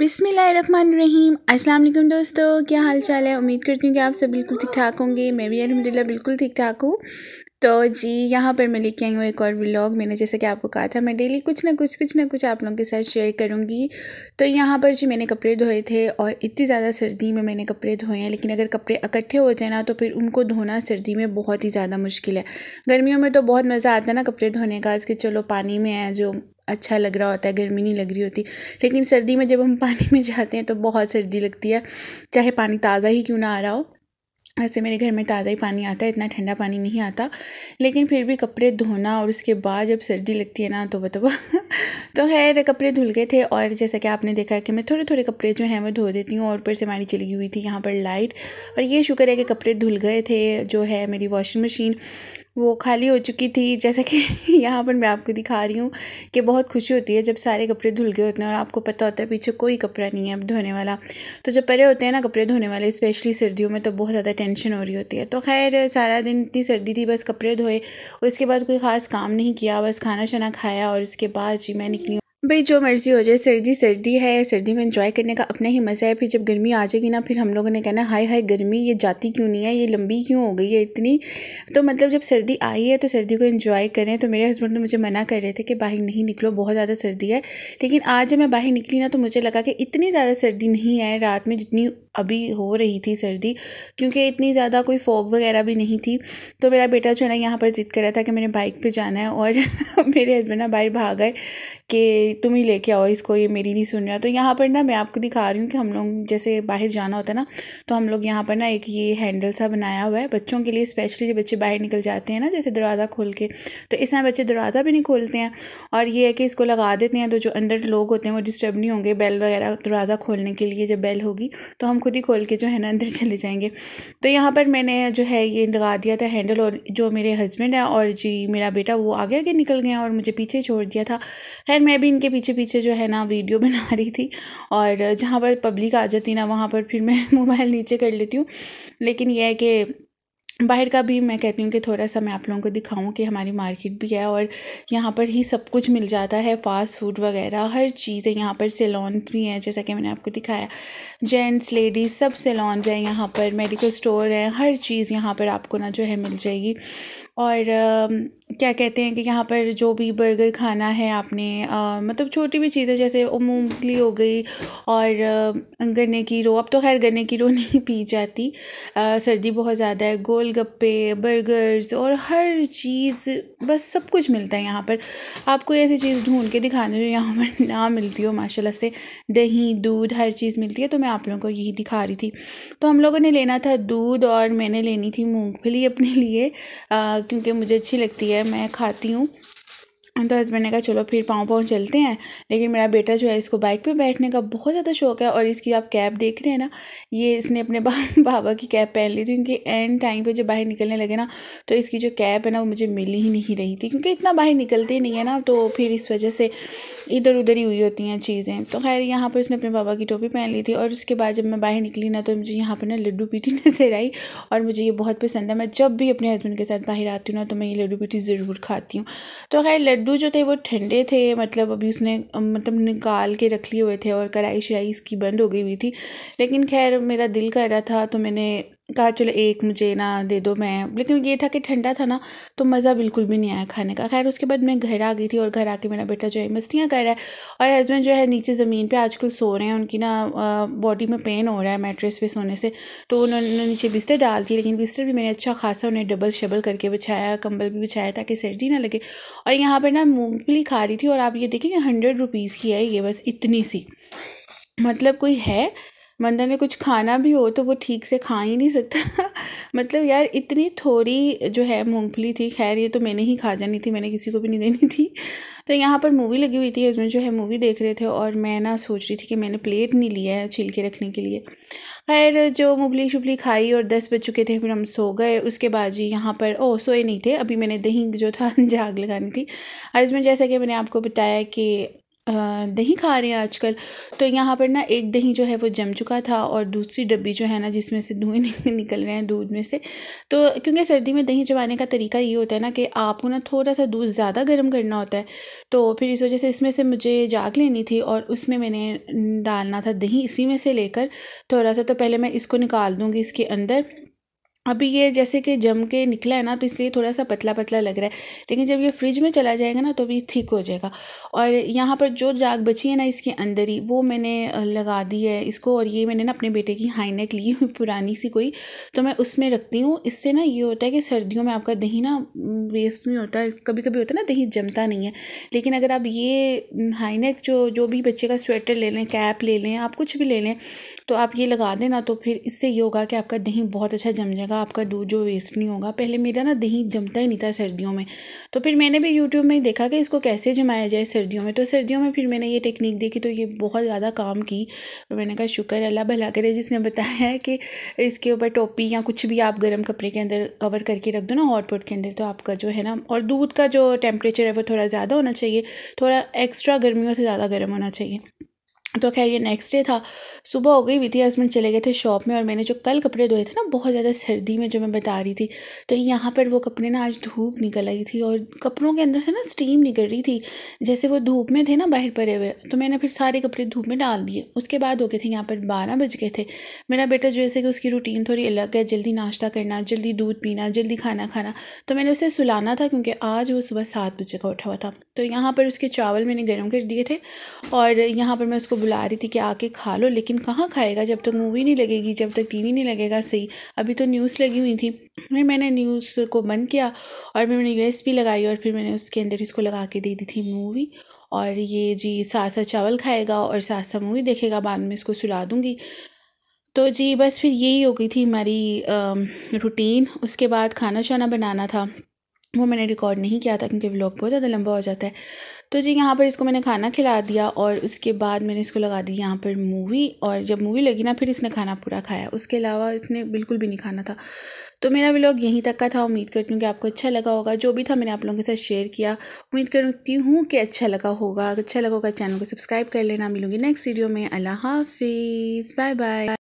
बिसमीम अस्सलाम दोस्तों क्या हाल चाल है उम्मीद करती हूँ कि आप सब बिल्कुल ठीक ठाक होंगे मैं भी अलहमदिल्ला बिल्कुल ठीक ठाक हूँ तो जी यहाँ पर मैं लेके आई हूँ एक और व्लॉग मैंने जैसे कि आपको कहा था मैं डेली कुछ ना कुछ कुछ ना कुछ आप लोगों के साथ शेयर करूँगी तो यहाँ पर जी मैंने कपड़े धोए थे और इतनी ज़्यादा सर्दी में मैंने कपड़े धोए हैं लेकिन अगर कपड़े इकट्ठे हो जाए ना तो फिर उनको धोना सर्दी में बहुत ही ज़्यादा मुश्किल है गर्मियों में तो बहुत मज़ा आता है ना कपड़े धोने का कि चलो पानी में है जो अच्छा लग रहा होता है गर्मी नहीं लग रही होती लेकिन सर्दी में जब हम पानी में जाते हैं तो बहुत सर्दी लगती है चाहे पानी ताज़ा ही क्यों ना आ रहा हो वैसे मेरे घर में ताज़ा ही पानी आता है इतना ठंडा पानी नहीं आता लेकिन फिर भी कपड़े धोना और उसके बाद जब सर्दी लगती है ना तो बतो तो खैर कपड़े धुल गए थे और जैसा कि आपने देखा है कि मैं थोड़े थोड़े कपड़े जो हैं वो धो देती हूँ और ऊपर से हमारी चली हुई थी यहाँ पर लाइट और ये शुक्र है कि कपड़े धुल गए थे जो है मेरी वॉशिंग मशीन वो खाली हो चुकी थी जैसा कि यहाँ पर मैं आपको दिखा रही हूँ कि बहुत खुशी होती है जब सारे कपड़े धुल गए होते हैं और आपको पता होता है पीछे कोई कपड़ा नहीं है अब धोने वाला तो जब परे होते हैं ना कपड़े धोने वाले स्पेशली सर्दियों में तो बहुत ज़्यादा टेंशन हो रही होती है तो खैर सारा दिन इतनी सर्दी थी बस कपड़े धोए उसके बाद कोई ख़ास काम नहीं किया बस खाना शाना खाया और उसके बाद जी मैं निकली भाई जो मर्ज़ी हो जाए सर्दी सर्दी है सर्दी में इंजॉय करने का अपना ही मज़ा है फिर जब गर्मी आ जाएगी ना फिर हम लोगों ने कहना हाय हाय गर्मी ये जाती क्यों नहीं है ये लंबी क्यों हो गई है इतनी तो मतलब जब सर्दी आई है तो सर्दी को इन्जॉय करें तो मेरे हस्बैंड तो मुझे मना कर रहे थे कि बाहर नहीं निकलो बहुत ज़्यादा सर्दी है लेकिन आज जब मैं बाहर निकली ना तो मुझे लगा कि इतनी ज़्यादा सर्दी नहीं है रात में जितनी अभी हो रही थी सर्दी क्योंकि इतनी ज़्यादा कोई फॉग वगैरह भी नहीं थी तो मेरा बेटा जो है ना यहाँ पर जिद कर रहा था कि मैंने बाइक पे जाना है और मेरे हस्बैंड ना बाहर भाग गए कि तुम ही लेके आओ इसको ये मेरी नहीं सुन रहा तो यहाँ पर ना मैं आपको दिखा रही हूँ कि हम लोग जैसे बाहर जाना होता है ना तो हम लोग यहाँ पर ना एक ये हैंडल सा बनाया हुआ है बच्चों के लिए स्पेशली जब बच्चे बाहर निकल जाते हैं ना जैसे दरवाज़ा खोल के तो इस समय बच्चे दरवाज़ा भी नहीं खोलते हैं और ये है कि इसको लगा देते हैं तो जो अंदर लोग होते हैं वो डिस्टर्ब नहीं होंगे बेल वगैरह दरवाज़ा खोलने के लिए जब बेल होगी तो हम खुद ही खोल के जो है ना अंदर चले जाएंगे तो यहाँ पर मैंने जो है ये लगा दिया था हैंडल और जो मेरे हस्बैंड है और जी मेरा बेटा वो आगे आगे निकल गया और मुझे पीछे छोड़ दिया था खैर मैं भी इनके पीछे पीछे जो है ना वीडियो बना रही थी और जहाँ पर पब्लिक आ जाती ना वहाँ पर फिर मैं मोबाइल नीचे कर लेती हूँ लेकिन यह है कि बाहर का भी मैं कहती हूँ कि थोड़ा सा मैं आप लोगों को दिखाऊं कि हमारी मार्केट भी है और यहाँ पर ही सब कुछ मिल जाता है फास्ट फूड वगैरह हर चीज़ें यहाँ पर सेलॉन भी हैं जैसा कि मैंने आपको दिखाया जेंट्स लेडीज़ सब सेलॉन्स हैं यहाँ पर मेडिकल स्टोर हैं हर चीज़ यहाँ पर आपको ना जो है मिल जाएगी और क्या कहते हैं कि यहाँ पर जो भी बर्गर खाना है आपने आ, मतलब छोटी भी चीज़ें जैसे मूंगफली हो गई और गन्ने की रो अब तो खैर गन्ने की रो नहीं पी जाती आ, सर्दी बहुत ज़्यादा है गोल गप्पे बर्गर्स और हर चीज़ बस सब कुछ मिलता है यहाँ पर आपको ऐसी चीज़ ढूंढ के दिखाने जो यहाँ पर ना मिलती हो माशाल्लाह से दही दूध हर चीज़ मिलती है तो मैं आप लोगों को यही दिखा रही थी तो हम लोगों ने लेना था दूध और मैंने लेनी थी मूँगफली अपने लिए क्योंकि मुझे अच्छी लगती है मैं खाती हूँ तो हस्बैंड ने कहा चलो फिर पाँव पाँव चलते हैं लेकिन मेरा बेटा जो है इसको बाइक पे बैठने का बहुत ज़्यादा शौक है और इसकी आप कैब देख रहे हैं ना ये इसने अपने बाबा की कैब पहन ली थी क्योंकि एंड टाइम पे जब बाहर निकलने लगे ना तो इसकी जो कैब है ना वो मुझे मिल ही नहीं रही थी क्योंकि इतना बाहर निकलते नहीं है ना तो फिर इस वजह से इधर उधर ही हुई होती हैं चीज़ें तो खैर यहाँ पर उसने अपने बाबा की टोपी पहन ली थी और उसके बाद जब मैं बाहर निकली ना तो मुझे यहाँ पर ना लड्डू पीटी नज़र आई और मुझे ये बहुत पसंद है मैं जब भी अपने हस्बैंड के साथ बाहर आती हूँ ना तो मैं ये लड्डू पीटी ज़रूर खाती हूँ तो खैर लड्डू जो थे वो ठंडे थे मतलब अभी उसने मतलब निकाल के रख लिए हुए थे और कढ़ाई शराई इसकी बंद हो गई हुई थी लेकिन खैर मेरा दिल कर रहा था तो मैंने कहा चलो एक मुझे ना दे दो मैं लेकिन ये था कि ठंडा था ना तो मज़ा बिल्कुल भी नहीं आया खाने का खैर उसके बाद मैं घर आ गई थी और घर आके मेरा बेटा जो है मस्तियाँ कर रहा है और हस्बैंड जो है नीचे ज़मीन पे आजकल सो रहे हैं उनकी ना बॉडी में पेन हो रहा है मेट्रेस पे सोने से तो उन्होंने नीचे बिस्तर डाल दी लेकिन बिस्तर भी मैंने अच्छा खासा उन्हें डबल शबल करके बिछाया कम्बल भी बिछाया ताकि सर्दी ना लगे और यहाँ पर ना मूँगफली खा रही थी और आप ये देखें कि हंड्रेड रुपीज़ की है ये बस इतनी सी मतलब कोई है मंदन ने कुछ खाना भी हो तो वो ठीक से खा ही नहीं सकता मतलब यार इतनी थोड़ी जो है मूंगफली थी खैर ये तो मैंने ही खा जानी थी मैंने किसी को भी नहीं देनी थी तो यहाँ पर मूवी लगी हुई थी हस्बैंड जो है मूवी देख रहे थे और मैं ना सोच रही थी कि मैंने प्लेट नहीं लिया है छिलके के रखने के लिए खैर जो मूँगफली शुबली खाई और दस बज चुके थे फिर हम सो गए उसके बाद जी यहाँ पर ओ सोए नहीं थे अभी मैंने दही जो था जाग लगानी थी हस्बैंड जैसा कि मैंने आपको बताया कि दही खा रहे हैं आजकल तो यहाँ पर ना एक दही जो है वो जम चुका था और दूसरी डब्बी जो है ना जिसमें से धुएँ निकल रहे हैं दूध में से तो क्योंकि सर्दी में दही जमाने का तरीका ये होता है ना कि आपको ना थोड़ा सा दूध ज़्यादा गर्म करना होता है तो फिर इस वजह से इसमें से मुझे जाग लेनी थी और उसमें मैंने डालना था दही इसी में से लेकर थोड़ा सा तो पहले मैं इसको निकाल दूँगी इसके अंदर अभी ये जैसे कि जम के निकला है ना तो इसलिए थोड़ा सा पतला पतला लग रहा है लेकिन जब ये फ्रिज में चला जाएगा ना तो भी ठीक हो जाएगा और यहाँ पर जो जाग बची है ना इसके अंदर ही वो मैंने लगा दी है इसको और ये मैंने ना अपने बेटे की हाईनेक ली हुई पुरानी सी कोई तो मैं उसमें रखती हूँ इससे ना ये होता है कि सर्दियों में आपका दही ना वेस्ट नहीं होता कभी कभी होता है ना दही जमता नहीं है लेकिन अगर आप ये हाईनेक जो जो भी बच्चे का स्वेटर ले लें कैप ले लें आप कुछ भी ले लें तो आप ये लगा देना तो फिर इससे ये होगा कि आपका दही बहुत अच्छा जम जाएगा जाएगा आपका दूध जो वेस्ट नहीं होगा पहले मेरा ना दही जमता ही नहीं था सर्दियों में तो फिर मैंने भी यूट्यूब में देखा कि इसको कैसे जमाया जाए सर्दियों में तो सर्दियों में फिर मैंने ये टेक्निक देखी तो ये बहुत ज़्यादा काम की और तो मैंने कहा शुक्र अल्लाह भला करे जिसने बताया है कि इसके ऊपर टोपी या कुछ भी आप गर्म कपड़े के अंदर कवर करके रख दो ना हॉटपॉट के अंदर तो आपका जो है ना और दूध का जो टेम्परेचर है वो थोड़ा ज़्यादा होना चाहिए थोड़ा एक्स्ट्रा गर्मियों से ज़्यादा गर्म होना चाहिए तो खैर ये नेक्स्ट डे था सुबह हो गई विधि हस्बैंड चले गए थे शॉप में और मैंने जो कल कपड़े धोए थे ना बहुत ज़्यादा सर्दी में जो मैं बता रही थी तो यहाँ पर वो कपड़े ना आज धूप निकल आई थी और कपड़ों के अंदर से ना स्टीम निकल रही थी जैसे वो धूप में थे ना बाहर पड़े हुए तो मैंने फिर सारे कपड़े धूप में डाल दिए उसके बाद हो गए थे यहाँ पर बारह बज गए थे मेरा बेटा जो जैसे कि उसकी रूटीन थोड़ी अलग है जल्दी नाश्ता करना जल्दी दूध पीना जल्दी खाना खाना तो मैंने उसे सुलाना था क्योंकि आज वो सुबह सात बजे का उठा हुआ था तो यहाँ पर उसके चावल मैंने गर्म कर दिए थे और यहाँ पर मैं उसको बुला रही थी कि आके खा लो लेकिन कहाँ खाएगा जब तक मूवी नहीं लगेगी जब तक टीवी नहीं लगेगा सही अभी तो न्यूज़ लगी हुई थी फिर मैंने न्यूज़ को बंद किया और फिर मैंने यूएसपी लगाई और फिर मैंने उसके अंदर इसको लगा के दे दी थी मूवी और ये जी सासा चावल खाएगा और सासा मूवी देखेगा बाद में इसको सुला दूँगी तो जी बस फिर यही हो गई थी हमारी रूटीन उसके बाद खाना शाना बनाना था वो मैंने रिकॉर्ड नहीं किया था क्योंकि व्लॉग बहुत ज़्यादा लंबा हो जाता है तो जी यहाँ पर इसको मैंने खाना खिला दिया और उसके बाद मैंने इसको लगा दी यहाँ पर मूवी और जब मूवी लगी ना फिर इसने खाना पूरा खाया उसके अलावा इसने बिल्कुल भी नहीं खाना था तो मेरा व्लॉग यहीं तक का था उम्मीद करती हूँ कि आपको अच्छा लगा होगा जो भी था मैंने आप लोगों के साथ शेयर किया उम्मीद करती हूँ कि अच्छा लगा होगा अच्छा लगा होगा चैनल को सब्सक्राइब कर लेना मिलूंगी नेक्स्ट वीडियो में अल्लाह हाफिज़ बाय बाय